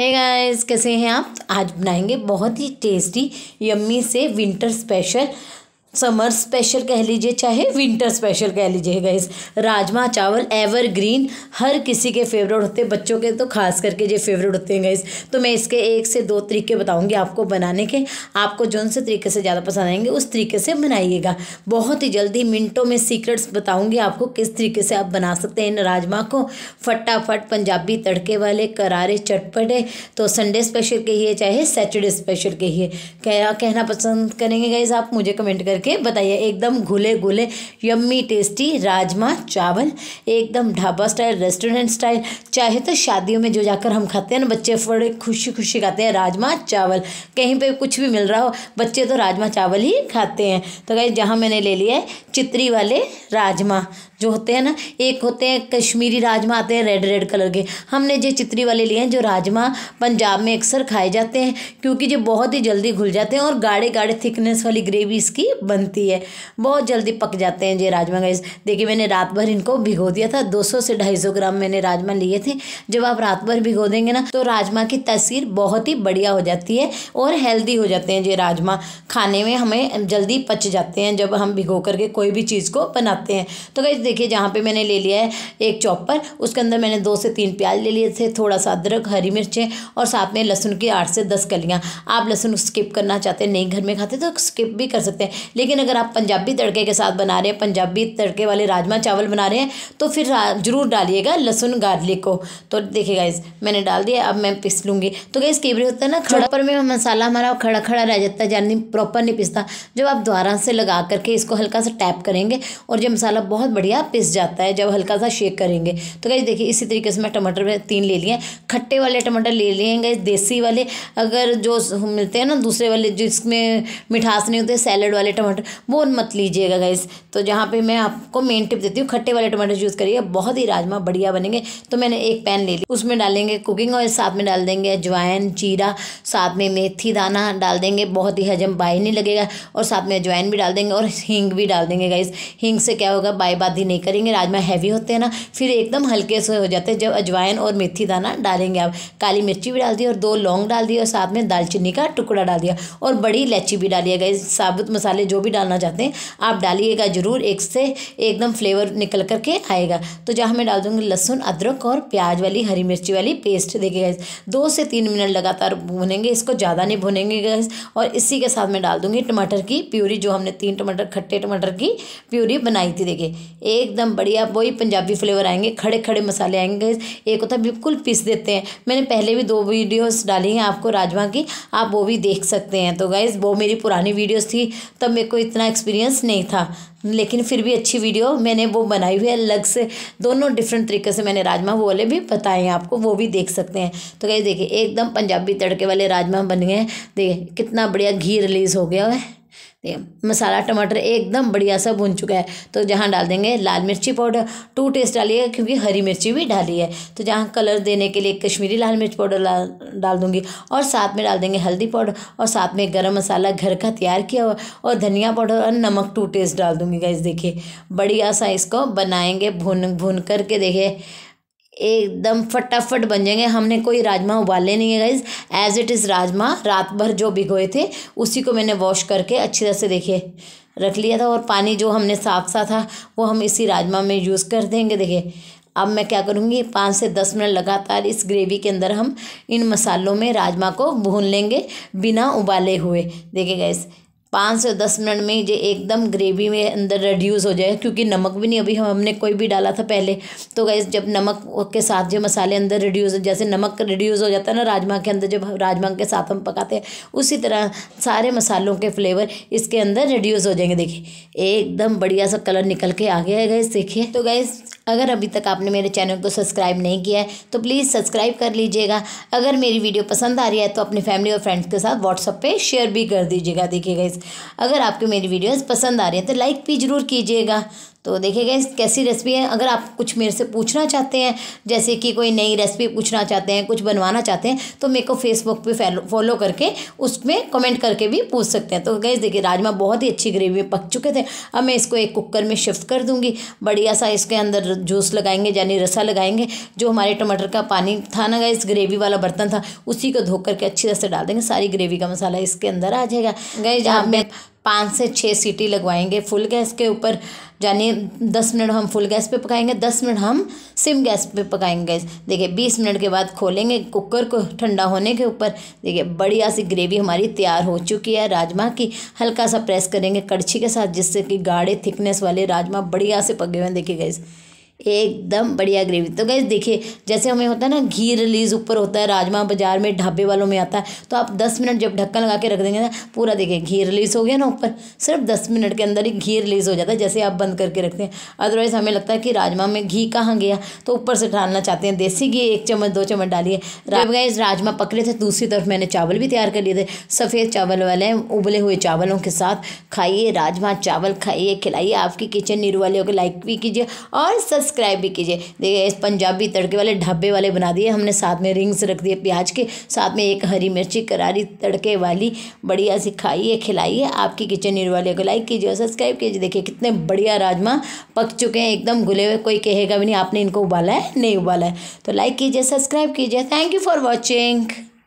hey guys कैसे हैं आप आज बनाएंगे बहुत ही टेस्टी यम्मी से विंटर स्पेशल समर स्पेशल कह लीजिए चाहे विंटर स्पेशल कह लीजिए गाइस राजमा चावल एवर ग्रीन हर किसी के फेवरेट होते हैं बच्चों के तो खास करके जो फेवरेट होते हैं गाइस तो मैं इसके एक से दो तरीके बताऊंगी आपको बनाने के आपको जौन से तरीके से ज़्यादा पसंद आएंगे उस तरीके से बनाइएगा बहुत ही जल्दी मिनटों में सीक्रेट्स बताऊँगी आपको किस तरीके से आप बना सकते हैं इन राजमा को फटाफट पंजाबी तड़के वाले करारे चटपटे तो संडे स्पेशल कहिए चाहे सैटरडे स्पेशल कहिए कहना पसंद करेंगे गाइज़ आप मुझे कमेंट कर करके बताइए एकदम घुले घुले यम्मी टेस्टी राजमा चावल एकदम ढाबा स्टाइल रेस्टोरेंट स्टाइल चाहे तो शादियों में जो जाकर हम खाते हैं ना बच्चे बड़े खुशी खुशी खाते हैं राजमा चावल कहीं पे कुछ भी मिल रहा हो बच्चे तो राजमा चावल ही खाते हैं तो कहीं जहाँ मैंने ले लिया है चित्री वाले राजमा जो होते हैं ना एक होते हैं कश्मीरी राजमा आते हैं रेड रेड कलर के हमने जो चित्री वाले लिए हैं जो राजमा पंजाब में अक्सर खाए जाते हैं क्योंकि जो बहुत ही जल्दी घुल जाते हैं और गाढ़े गाढ़े थिकनेस वाली ग्रेवी इसकी बनती है बहुत जल्दी पक जाते हैं ये राजमा गैस देखिए मैंने रात भर इनको भिगो दिया था 200 से 250 ग्राम मैंने राजमा लिए थे जब आप रात भर भिगो देंगे ना तो राजमा की तस्वीर बहुत ही बढ़िया हो जाती है और हेल्दी हो जाते हैं ये राजमा खाने में हमें जल्दी पच जाते हैं जब हम भिगो करके कोई भी चीज़ को बनाते हैं तो गैस देखिए जहाँ पर मैंने ले लिया है एक चॉपर उसके अंदर मैंने दो से तीन प्याज ले लिए थे थोड़ा सा अदरक हरी मिर्चें और साथ में लहसुन की आठ से दस कलियाँ आप लहसुन स्किप करना चाहते हैं नहीं घर में खाते तो स्किप भी कर सकते हैं लेकिन अगर आप पंजाबी तड़के के साथ बना रहे हैं पंजाबी तड़के वाले राजमा चावल बना रहे हैं तो फिर ज़रूर डालिएगा लहसुन गार्लिक को तो देखिए गाइज मैंने डाल दिया अब मैं पिस लूँगी तो गाइज कई बार होता है ना खड़ा पर मैं मसाला हमारा खड़ा खड़ा रह जाता है जान प्रॉपर नहीं पिसता जब आप दोबारा से लगा करके इसको हल्का सा टैप करेंगे और जो मसाला बहुत बढ़िया पिस जाता है जब हल्का सा शेक करेंगे तो गाइज देखिए इसी तरीके से मैं टमाटर में तीन ले लिए खट्टे वाले टमाटर ले लिए गए देसी वाले अगर जो मिलते हैं ना दूसरे वाले जिसमें मिठास नहीं होते सैलड वाले टमाटर टमाटर बोन मत लीजिएगा गैस तो जहाँ पे मैं आपको मेन टिप देती हूँ खट्टे वाले टमाटर यूज़ करिए बहुत ही राजमा बढ़िया बनेंगे तो मैंने एक पैन ले ली उसमें डालेंगे कुकिंग ऑयल साथ में डाल देंगे अजवाइन जीरा साथ में मेथी दाना डाल देंगे बहुत ही हजम बाई नहीं लगेगा और साथ में अजवाइन भी डाल देंगे और हींग भी डाल देंगे गैस हींग से क्या होगा बाई बाधी नहीं करेंगे राजमा हैवी होते हैं ना फिर एकदम हल्के से हो जाते हैं जब अजवाइन और मेथी दाना डालेंगे आप काली मिर्ची भी डाल दी और दो लौंग डाल दिए और साथ में दालचीनी का टुकड़ा डाल दिया और बड़ी इलायची भी डालिए गाइस साबुत मसाले जो जो भी डालना चाहते हैं आप डालिएगा ज़रूर एक से एकदम फ्लेवर निकल करके आएगा तो जहाँ मैं डाल दूँगी लहसुन अदरक और प्याज वाली हरी मिर्ची वाली पेस्ट देखिए गैस दो से तीन मिनट लगातार भुनेंगे इसको ज़्यादा नहीं भुनेंगे गैस और इसी के साथ मैं डाल दूँगी टमाटर की प्यूरी जो हमने तीन टमाटर खट्टे टमाटर की प्यूरी बनाई थी देखिए एकदम बढ़िया वही पंजाबी फ्लेवर आएंगे खड़े खड़े मसाले आएंगे एक होता बिल्कुल पीस देते हैं मैंने पहले भी दो वीडियोस डाली हैं आपको राजमा की आप वो भी देख सकते हैं तो गैस वो मेरी पुरानी वीडियोस थी तब मेरे कोई को इतना एक्सपीरियंस नहीं था लेकिन फिर भी अच्छी वीडियो मैंने वो बनाई हुई है अलग से दोनों डिफरेंट तरीके से मैंने राजमा वो वाले भी बताए हैं आपको वो भी देख सकते हैं तो कहीं देखिए एकदम पंजाबी तड़के वाले राजमा बन गए हैं देखिए कितना बढ़िया घी रिलीज़ हो गया है मसाला टमाटर एकदम बढ़िया सा भुन चुका है तो जहाँ डाल देंगे लाल मिर्ची पाउडर टू टेस्ट डालिएगा क्योंकि हरी मिर्ची भी डाली है तो जहाँ कलर देने के लिए कश्मीरी लाल मिर्च पाउडर डाल दूँगी और साथ में डाल देंगे हल्दी पाउडर और साथ में गर्म मसाला घर का तैयार किया हुआ और धनिया पाउडर और नमक टू टेस्ट डाल दूँगी गैस देखिए बढ़िया सा इसको बनाएंगे भुन भून करके देखिए एकदम फटाफट बन जाएंगे हमने कोई राजमा उबाले नहीं है guys as it is rajma रात भर जो भिगोए थे उसी को मैंने वॉश करके अच्छी तरह से देखिए रख लिया था और पानी जो हमने साफ सा था वो हम इसी राजमा में यूज़ कर देंगे देखिए अब मैं क्या करूँगी पाँच से दस मिनट लगातार इस ग्रेवी के अंदर हम इन मसालों में राजमा को भून लेंगे बिना उबाले हुए देखिए गैस पाँच से दस मिनट में ये एकदम ग्रेवी में अंदर रिड्यूस हो जाए क्योंकि नमक भी नहीं अभी हम हमने कोई भी डाला था पहले तो गैस जब नमक के साथ जो मसाले अंदर रेड्यूस जैसे नमक रिड्यूस हो जाता है ना राजमा के अंदर जब राजमा के साथ हम पकाते हैं उसी तरह सारे मसालों के फ्लेवर इसके अंदर रिड्यूस हो जाएंगे देखिए एकदम बढ़िया सा कलर निकल के आ गया है गैस देखिए तो गैस अगर अभी तक आपने मेरे चैनल को सब्सक्राइब नहीं किया है तो प्लीज़ सब्सक्राइब कर लीजिएगा अगर मेरी वीडियो पसंद आ रही है तो अपने फैमिली और फ्रेंड्स के साथ व्हाट्सअप पे शेयर भी कर दीजिएगा देखिएगा इस अगर आपको मेरी वीडियोज़ पसंद आ रही है तो लाइक भी ज़रूर कीजिएगा तो देखिएगा इस कैसी रेसिपी है अगर आप कुछ मेरे से पूछना चाहते हैं जैसे कि कोई नई रेसिपी पूछना चाहते हैं कुछ बनवाना चाहते हैं तो मेरे को फेसबुक पे फॉलो करके उसमें कमेंट करके भी पूछ सकते हैं तो गैस देखिए राजमा बहुत ही अच्छी ग्रेवी में पक चुके थे अब मैं इसको एक कुकर में शिफ्ट कर दूँगी बढ़िया सा इसके अंदर जूस लगाएंगे यानी रसा लगाएंगे जो हमारे टमाटर का पानी था ना गैस ग्रेवी वाला बर्तन था उसी को धो करके अच्छी तरह से डाल देंगे सारी ग्रेवी का मसाला इसके अंदर आ जाएगा गैस आप मैं पाँच से छः सीटी लगवाएंगे फुल गैस के ऊपर यानी दस मिनट हम फुल गैस पे पकाएंगे दस मिनट हम सिम गैस पे पकाएंगे देखिए बीस मिनट के बाद खोलेंगे कुकर को ठंडा होने के ऊपर देखिए बढ़िया सी ग्रेवी हमारी तैयार हो चुकी है राजमा की हल्का सा प्रेस करेंगे कड़छी के साथ जिससे कि गाढ़े थिकनेस वाले राजमा बढ़िया से पके हुए हैं देखिए गैस एकदम बढ़िया ग्रेवी तो गैस देखिए जैसे हमें होता है ना घी रिलीज ऊपर होता है राजमा बाजार में ढाबे वालों में आता है तो आप दस मिनट जब ढक्कन लगा के रख देंगे ना पूरा देखिए घी रिलीज हो गया ना ऊपर सिर्फ दस मिनट के अंदर ही घी रिलीज हो जाता है जैसे आप बंद करके रखते हैं अदरवाइज़ हमें लगता है कि राजमा में घी कहाँ गया तो ऊपर से डालना चाहते हैं देसी घी एक चम्मच दो चम्मच डालिए गैस राजमा पक रहे थे दूसरी तरफ मैंने चावल भी तैयार कर लिए थे सफ़ेद चावल वाले उबले हुए चावलों के साथ खाइए राजमा चावल खाइए खिलाइए आपकी किचन नीरू होकर लाइक भी कीजिए और सस् सब्सक्राइब भी कीजिए देखिए इस पंजाबी तड़के वाले ढाबे वाले बना दिए हमने साथ में रिंग्स रख दिए प्याज के साथ में एक हरी मिर्ची करारी तड़के वाली बढ़िया सी खाइए खिलाइए आपकी किचन वाले को लाइक कीजिए और सब्सक्राइब कीजिए देखिए कितने बढ़िया राजमा पक चुके हैं एकदम घुले हुए कोई कहेगा भी नहीं आपने इनको उबाला है नहीं उबाला है तो लाइक कीजिए सब्सक्राइब कीजिए थैंक यू फॉर वॉचिंग